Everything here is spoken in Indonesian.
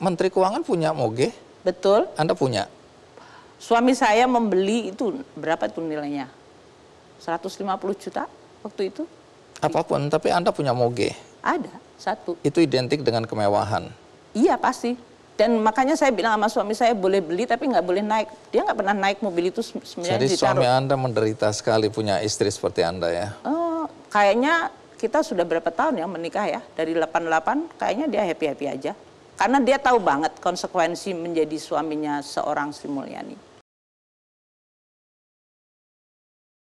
Menteri Keuangan punya moge? Betul. Anda punya? Suami saya membeli itu berapa itu nilainya? 150 juta waktu itu. Apapun, tapi Anda punya moge? Ada, satu. Itu identik dengan kemewahan? Iya, pasti. Dan makanya saya bilang sama suami saya boleh beli tapi nggak boleh naik. Dia nggak pernah naik mobil itu sebenarnya Jadi ditaruh. suami Anda menderita sekali punya istri seperti Anda ya? Uh, kayaknya kita sudah berapa tahun yang menikah ya? Dari 88 kayaknya dia happy-happy aja. Karena dia tahu banget konsekuensi menjadi suaminya seorang Sri Mulyani.